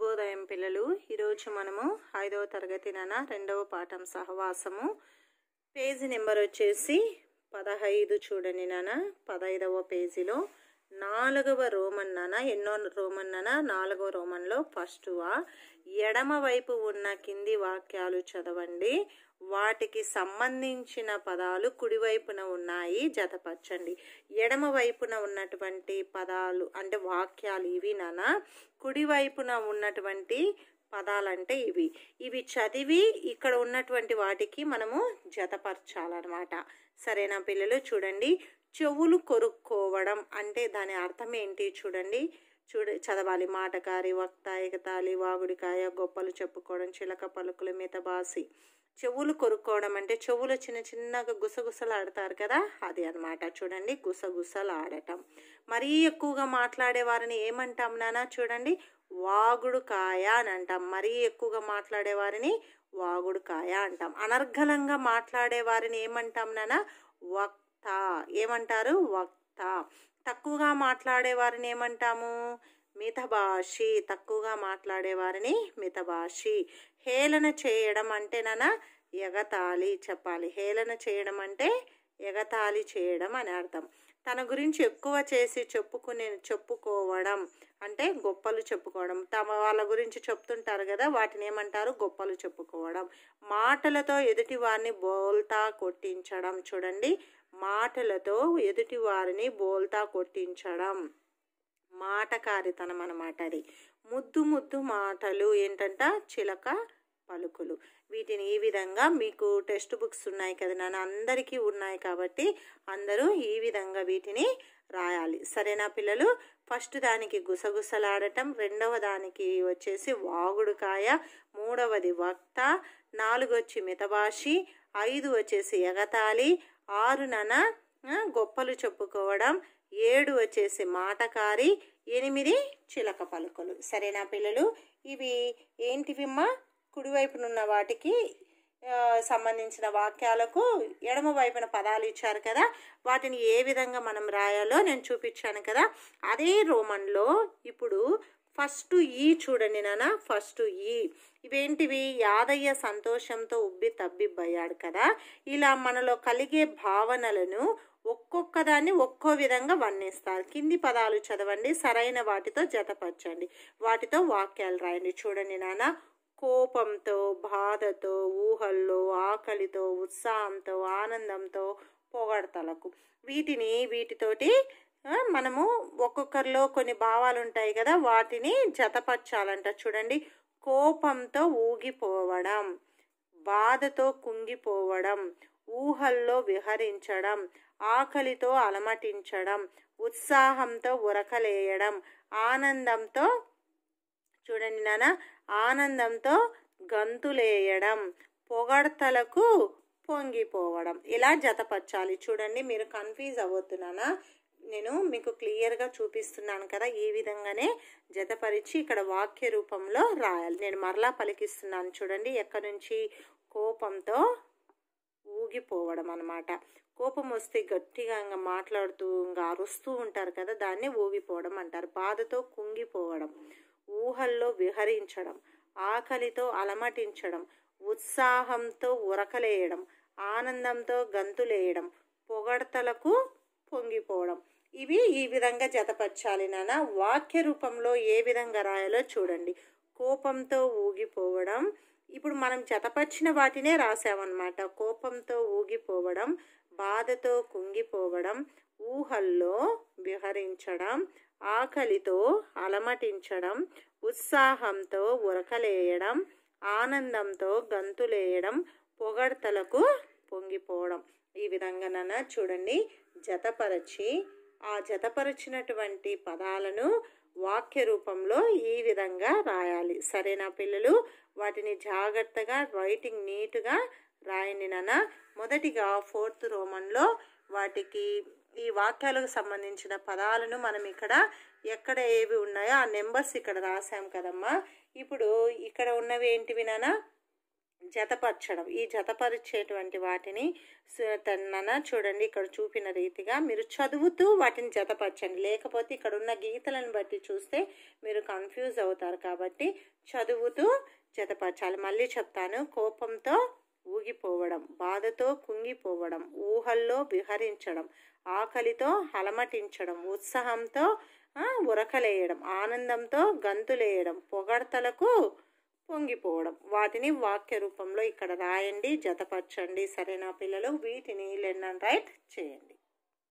శుభోదయం పిల్లలు ఈరోజు మనము ఐదవ తరగతి నాన రెండవ పాఠం సహవాసము పేజీ నెంబర్ వచ్చేసి పదహైదు చూడండి నాన్న పదహైదవ పేజీలో నాలుగవ రోమన్నన ఎన్నో రోమన్నన నాలుగవ రోమన్లో ఫస్ట్ వా ఎడమవైపు ఉన్న కింది వాక్యాలు చదవండి వాటికి సంబంధించిన పదాలు కుడివైపున ఉన్నాయి జతపరచండి ఎడమ వైపున ఉన్నటువంటి పదాలు అంటే వాక్యాలు ఇవి నాన్న కుడివైపున ఉన్నటువంటి పదాలంటే ఇవి ఇవి చదివి ఇక్కడ ఉన్నటువంటి వాటికి మనము జతపరచాలన్నమాట సరేనా పిల్లలు చూడండి చెవులు కొరుక్కోవడం అంటే దాని అర్థం ఏంటి చూడండి చూడ చదవాలి మాటకారి వక్త ఎగతాళి వాగుడికాయ గొప్పలు చెప్పుకోవడం చిలక పలుకులు మితబాసి చెవులు కొరుక్కోవడం అంటే చెవులు చిన్న చిన్నగా గుసగుసలు ఆడతారు కదా అది అనమాట చూడండి గుసగుసలు ఆడటం మరీ ఎక్కువగా మాట్లాడే వారిని ఏమంటాం నానా చూడండి వాగుడుకాయ అని అంటాం మరీ ఎక్కువగా మాట్లాడే వారిని వాగుడుకాయ అంటాం అనర్గళంగా మాట్లాడే వారిని ఏమంటాం నానా వక్ వక్త ఏమంటారు వక్త తక్కువగా మాట్లాడే వారిని ఏమంటాము మితభాషి తక్కువగా మాట్లాడేవారిని మితభాషి హేళన చేయడం అంటే అంటేనన్నా ఎగతాళి చెప్పాలి హేళన చేయడం అంటే ఎగతాళి చేయడం అని అర్థం తన గురించి ఎక్కువ చేసి చెప్పుకునే చెప్పుకోవడం అంటే గొప్పలు చెప్పుకోవడం తమ వాళ్ళ గురించి చెప్తుంటారు కదా వాటిని ఏమంటారు గొప్పలు చెప్పుకోవడం మాటలతో ఎదుటి వారిని బోల్తా కొట్టించడం చూడండి మాటలతో ఎదుటి వారిని బోల్తా కొట్టించడం మాటకారితనం అనమాట అది ముద్దు ముద్దు మాటలు ఏంటంట చిలక పలుకులు వీటిని ఈ విధంగా మీకు టెక్స్ట్ బుక్స్ ఉన్నాయి కదా నన్ను అందరికీ ఉన్నాయి కాబట్టి అందరూ ఈ విధంగా వీటిని రాయాలి సరేనా పిల్లలు ఫస్ట్ దానికి గుసగుసలాడటం రెండవ దానికి వచ్చేసి వాగుడుకాయ మూడవది వక్త నాలుగు వచ్చి మితభాషి ఐదు వచ్చేసి ఎగతాళి ఆరునన గొప్పలు చెప్పుకోవడం ఏడు వచ్చేసి మాటకారి ఎనిమిది చిలక పలుకలు సరేనా పిల్లలు ఇవి ఏంటివిమ్మ కుడివైపున ఉన్న వాటికి సంబంధించిన వాక్యాలకు ఎడమ వైపున పదాలు ఇచ్చారు కదా వాటిని ఏ విధంగా మనం రాయాలో నేను చూపించాను కదా అదే రోమన్లో ఇప్పుడు ఫస్ట్ ఈ చూడండి నాన్న ఫస్ట్ ఈ ఇవేంటివి యాదయ్య సంతోషంతో ఉబ్బి తబ్బి తబ్బిబ్బయ్యాడు కదా ఇలా మనలో కలిగే భావనలను ఒక్కొక్క దాన్ని ఒక్కో విధంగా వర్ణిస్తారు కింది పదాలు చదవండి సరైన వాటితో జతపరచండి వాటితో వాక్యాలు రాయండి చూడండి నాన్న కోపంతో బాధతో ఊహల్లో ఆకలితో ఉత్సాహంతో ఆనందంతో పొగడతలకు వీటిని వీటితోటి మనము ఒక్కొక్కరిలో కొన్ని భావాలు ఉంటాయి కదా వాటిని జతపరచాలంట చూడండి కోపంతో ఊగిపోవడం బాధతో కుంగిపోవడం ఊహల్లో విహరించడం ఆకలితో అలమటించడం ఉత్సాహంతో ఉరకలేయడం ఆనందంతో చూడండి నాన్న ఆనందంతో గంతులేయడం పొగడతలకు పొంగిపోవడం ఇలా జతపరచాలి చూడండి మీరు కన్ఫ్యూజ్ అవ్వద్దు నేను మీకు క్లియర్గా చూపిస్తున్నాను కదా ఈ విధంగానే జతపరిచి ఇక్కడ వాక్య రూపంలో రాయాలి నేను మరలా పలికిస్తున్నాను చూడండి ఎక్కడి నుంచి కోపంతో ఊగిపోవడం అనమాట కోపం వస్తే గట్టిగా ఇంకా మాట్లాడుతూ ఇంకా అరుస్తూ ఉంటారు కదా దాన్ని ఊగిపోవడం అంటారు బాధతో కుంగిపోవడం ఊహల్లో విహరించడం ఆకలితో అలమటించడం ఉత్సాహంతో ఉరకలేయడం ఆనందంతో గంతులేయడం పొగడతలకు పొంగిపోవడం ఇవి ఈ విధంగా జతపరచాలి నాన్న వాక్య రూపంలో ఏ విధంగా రాయాలో చూడండి కోపంతో ఊగిపోవడం ఇప్పుడు మనం జతపరిచిన వాటినే రాసామన్నమాట కోపంతో ఊగిపోవడం బాధతో కుంగిపోవడం ఊహల్లో విహరించడం ఆకలితో అలమటించడం ఉత్సాహంతో ఉరకలేయడం ఆనందంతో గంతులేయడం పొగడ్తలకు పొంగిపోవడం ఈ విధంగా నన్న చూడండి జతపరచి ఆ జతపరిచినటువంటి పదాలను వాక్య రూపంలో ఈ విధంగా రాయాలి సరేనా పిల్లలు వాటిని జాగ్రత్తగా రైటింగ్ నీట్గా రాయండి నాన్న మొదటిగా ఫోర్త్ రోమన్లో వాటికి ఈ వాక్యాలకు సంబంధించిన పదాలను మనం ఇక్కడ ఎక్కడ ఏవి ఉన్నాయో ఆ నెంబర్స్ ఇక్కడ రాసాం కదమ్మా ఇప్పుడు ఇక్కడ ఉన్నవి ఏంటివి నానా జతపరచడం ఈ జతపరిచేటువంటి వాటిని తన చూడండి ఇక్కడ చూపిన రీతిగా మీరు చదువుతూ వాటిని జతపరచండి లేకపోతే ఇక్కడ ఉన్న గీతలను బట్టి చూస్తే మీరు కన్ఫ్యూజ్ అవుతారు కాబట్టి చదువుతూ జతపరచాలి మళ్ళీ చెప్తాను కోపంతో ఊగిపోవడం బాధతో కుంగిపోవడం ఊహల్లో విహరించడం ఆకలితో హలమటించడం ఉత్సాహంతో ఉరకలేయడం ఆనందంతో గంతులేయడం పొగడతలకు పొంగిపోవడం వాటిని వాక్య రూపంలో ఇక్కడ రాయండి జతపరచండి సరేనా పిల్లలు వీటిని లెన్ అండ్ రైట్ చేయండి